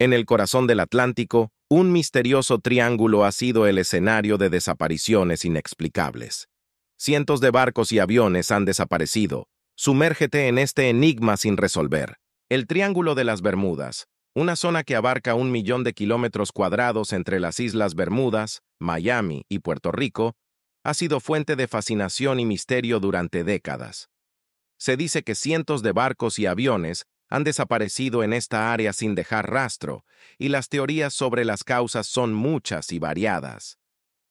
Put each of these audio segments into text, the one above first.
En el corazón del Atlántico, un misterioso triángulo ha sido el escenario de desapariciones inexplicables. Cientos de barcos y aviones han desaparecido. Sumérgete en este enigma sin resolver. El Triángulo de las Bermudas, una zona que abarca un millón de kilómetros cuadrados entre las Islas Bermudas, Miami y Puerto Rico, ha sido fuente de fascinación y misterio durante décadas. Se dice que cientos de barcos y aviones han desaparecido en esta área sin dejar rastro, y las teorías sobre las causas son muchas y variadas.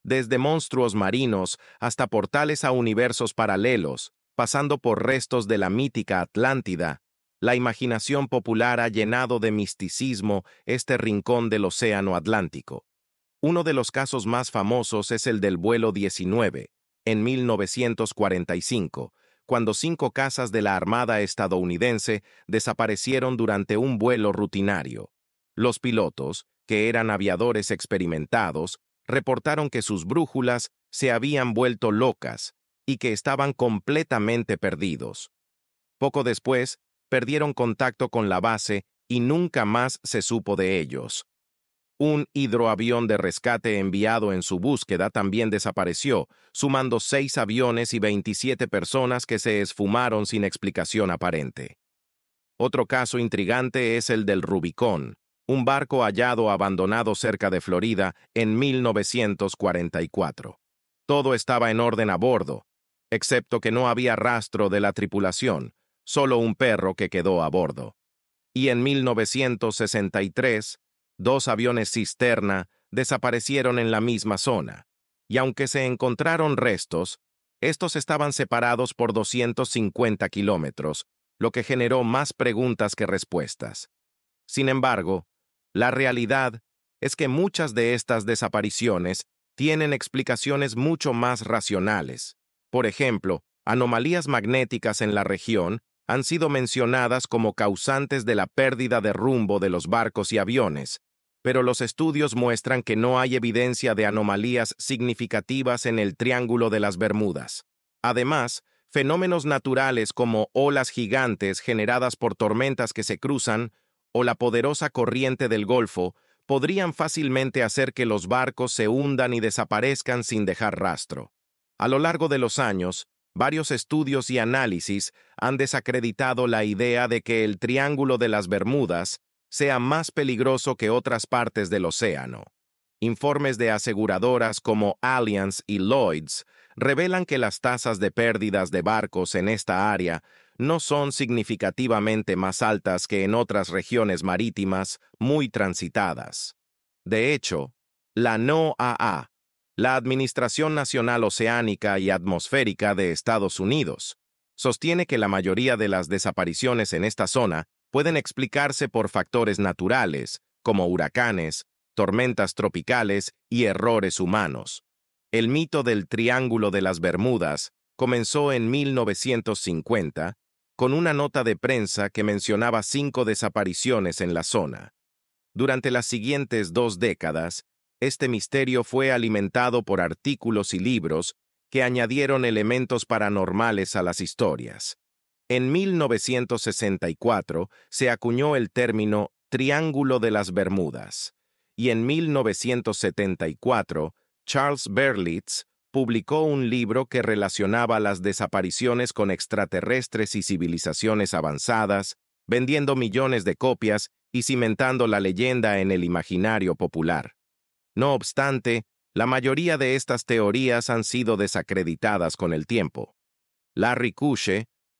Desde monstruos marinos hasta portales a universos paralelos, pasando por restos de la mítica Atlántida, la imaginación popular ha llenado de misticismo este rincón del Océano Atlántico. Uno de los casos más famosos es el del vuelo 19, en 1945, cuando cinco casas de la Armada estadounidense desaparecieron durante un vuelo rutinario. Los pilotos, que eran aviadores experimentados, reportaron que sus brújulas se habían vuelto locas y que estaban completamente perdidos. Poco después, perdieron contacto con la base y nunca más se supo de ellos. Un hidroavión de rescate enviado en su búsqueda también desapareció, sumando seis aviones y 27 personas que se esfumaron sin explicación aparente. Otro caso intrigante es el del Rubicón, un barco hallado abandonado cerca de Florida en 1944. Todo estaba en orden a bordo, excepto que no había rastro de la tripulación, solo un perro que quedó a bordo. Y en 1963, Dos aviones cisterna desaparecieron en la misma zona, y aunque se encontraron restos, estos estaban separados por 250 kilómetros, lo que generó más preguntas que respuestas. Sin embargo, la realidad es que muchas de estas desapariciones tienen explicaciones mucho más racionales. Por ejemplo, anomalías magnéticas en la región han sido mencionadas como causantes de la pérdida de rumbo de los barcos y aviones, pero los estudios muestran que no hay evidencia de anomalías significativas en el Triángulo de las Bermudas. Además, fenómenos naturales como olas gigantes generadas por tormentas que se cruzan o la poderosa corriente del Golfo podrían fácilmente hacer que los barcos se hundan y desaparezcan sin dejar rastro. A lo largo de los años, varios estudios y análisis han desacreditado la idea de que el Triángulo de las Bermudas sea más peligroso que otras partes del océano. Informes de aseguradoras como Allianz y Lloyds revelan que las tasas de pérdidas de barcos en esta área no son significativamente más altas que en otras regiones marítimas muy transitadas. De hecho, la NOAA, la Administración Nacional Oceánica y Atmosférica de Estados Unidos, sostiene que la mayoría de las desapariciones en esta zona pueden explicarse por factores naturales, como huracanes, tormentas tropicales y errores humanos. El mito del Triángulo de las Bermudas comenzó en 1950 con una nota de prensa que mencionaba cinco desapariciones en la zona. Durante las siguientes dos décadas, este misterio fue alimentado por artículos y libros que añadieron elementos paranormales a las historias. En 1964 se acuñó el término Triángulo de las Bermudas y en 1974 Charles Berlitz publicó un libro que relacionaba las desapariciones con extraterrestres y civilizaciones avanzadas, vendiendo millones de copias y cimentando la leyenda en el imaginario popular. No obstante, la mayoría de estas teorías han sido desacreditadas con el tiempo. Larry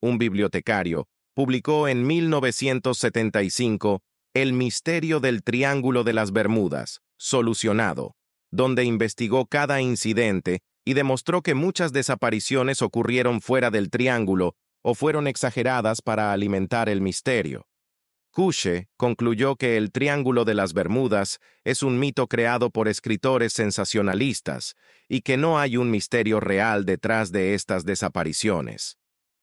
un bibliotecario, publicó en 1975 El misterio del Triángulo de las Bermudas, solucionado, donde investigó cada incidente y demostró que muchas desapariciones ocurrieron fuera del triángulo o fueron exageradas para alimentar el misterio. Cushe concluyó que el Triángulo de las Bermudas es un mito creado por escritores sensacionalistas y que no hay un misterio real detrás de estas desapariciones.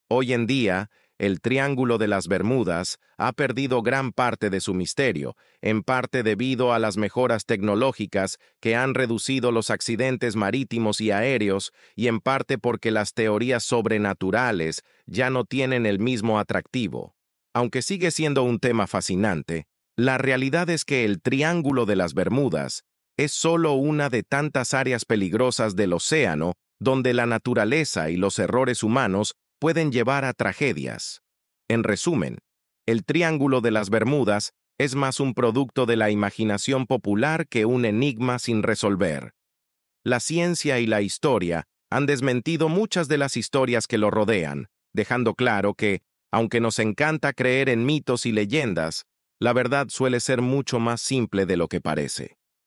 Hoy en día, el Triángulo de las Bermudas ha perdido gran parte de su misterio, en parte debido a las mejoras tecnológicas que han reducido los accidentes marítimos y aéreos, y en parte porque las teorías sobrenaturales ya no tienen el mismo atractivo. Aunque sigue siendo un tema fascinante, la realidad es que el Triángulo de las Bermudas es solo una de tantas áreas peligrosas del océano donde la naturaleza y los errores humanos pueden llevar a tragedias. En resumen, el Triángulo de las Bermudas es más un producto de la imaginación popular que un enigma sin resolver. La ciencia y la historia han desmentido muchas de las historias que lo rodean, dejando claro que, aunque nos encanta creer en mitos y leyendas, la verdad suele ser mucho más simple de lo que parece.